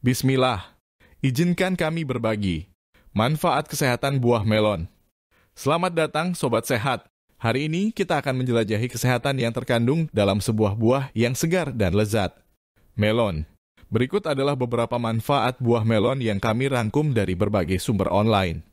Bismillah, izinkan kami berbagi. Manfaat kesehatan buah melon. Selamat datang Sobat Sehat. Hari ini kita akan menjelajahi kesehatan yang terkandung dalam sebuah buah yang segar dan lezat. Melon. Berikut adalah beberapa manfaat buah melon yang kami rangkum dari berbagai sumber online.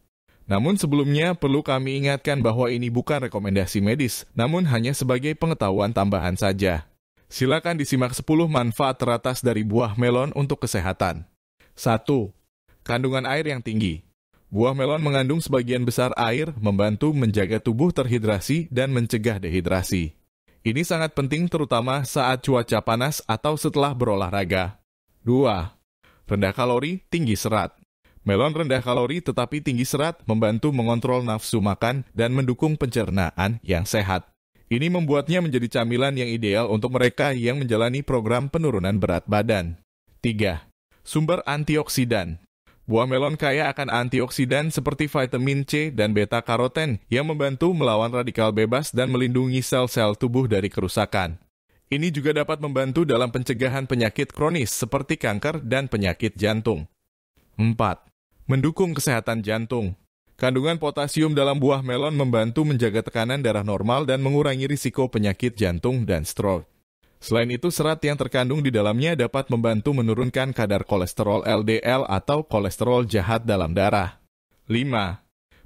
Namun sebelumnya perlu kami ingatkan bahwa ini bukan rekomendasi medis, namun hanya sebagai pengetahuan tambahan saja. Silakan disimak 10 manfaat teratas dari buah melon untuk kesehatan. 1. Kandungan air yang tinggi. Buah melon mengandung sebagian besar air, membantu menjaga tubuh terhidrasi dan mencegah dehidrasi. Ini sangat penting terutama saat cuaca panas atau setelah berolahraga. 2. Rendah kalori, tinggi serat. Melon rendah kalori tetapi tinggi serat membantu mengontrol nafsu makan dan mendukung pencernaan yang sehat. Ini membuatnya menjadi camilan yang ideal untuk mereka yang menjalani program penurunan berat badan. 3. Sumber antioksidan. Buah melon kaya akan antioksidan seperti vitamin C dan beta-karoten yang membantu melawan radikal bebas dan melindungi sel-sel tubuh dari kerusakan. Ini juga dapat membantu dalam pencegahan penyakit kronis seperti kanker dan penyakit jantung. 4. Mendukung kesehatan jantung. Kandungan potasium dalam buah melon membantu menjaga tekanan darah normal dan mengurangi risiko penyakit jantung dan stroke. Selain itu, serat yang terkandung di dalamnya dapat membantu menurunkan kadar kolesterol LDL atau kolesterol jahat dalam darah. 5.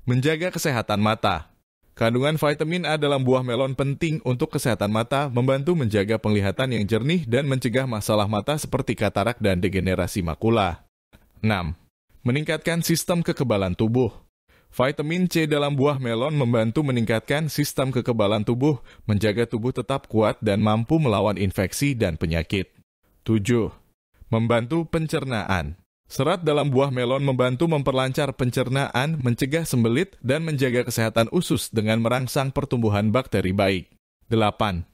Menjaga kesehatan mata. Kandungan vitamin A dalam buah melon penting untuk kesehatan mata, membantu menjaga penglihatan yang jernih dan mencegah masalah mata seperti katarak dan degenerasi makula. 6. Meningkatkan sistem kekebalan tubuh. Vitamin C dalam buah melon membantu meningkatkan sistem kekebalan tubuh, menjaga tubuh tetap kuat dan mampu melawan infeksi dan penyakit. 7. Membantu pencernaan. Serat dalam buah melon membantu memperlancar pencernaan, mencegah sembelit, dan menjaga kesehatan usus dengan merangsang pertumbuhan bakteri baik. 8.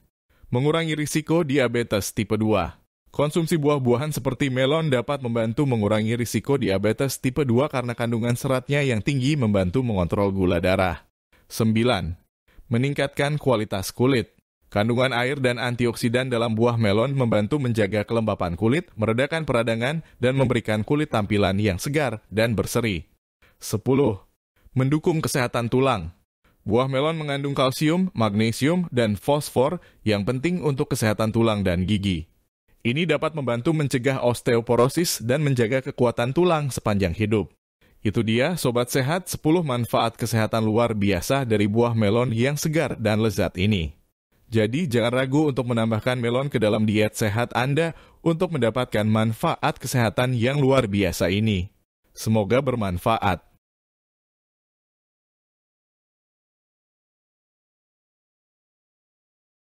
Mengurangi risiko diabetes tipe 2. Konsumsi buah-buahan seperti melon dapat membantu mengurangi risiko diabetes tipe 2 karena kandungan seratnya yang tinggi membantu mengontrol gula darah. 9. Meningkatkan kualitas kulit. Kandungan air dan antioksidan dalam buah melon membantu menjaga kelembapan kulit, meredakan peradangan, dan memberikan kulit tampilan yang segar dan berseri. 10. Mendukung kesehatan tulang. Buah melon mengandung kalsium, magnesium, dan fosfor yang penting untuk kesehatan tulang dan gigi. Ini dapat membantu mencegah osteoporosis dan menjaga kekuatan tulang sepanjang hidup. Itu dia, Sobat Sehat, 10 manfaat kesehatan luar biasa dari buah melon yang segar dan lezat ini. Jadi, jangan ragu untuk menambahkan melon ke dalam diet sehat Anda untuk mendapatkan manfaat kesehatan yang luar biasa ini. Semoga bermanfaat.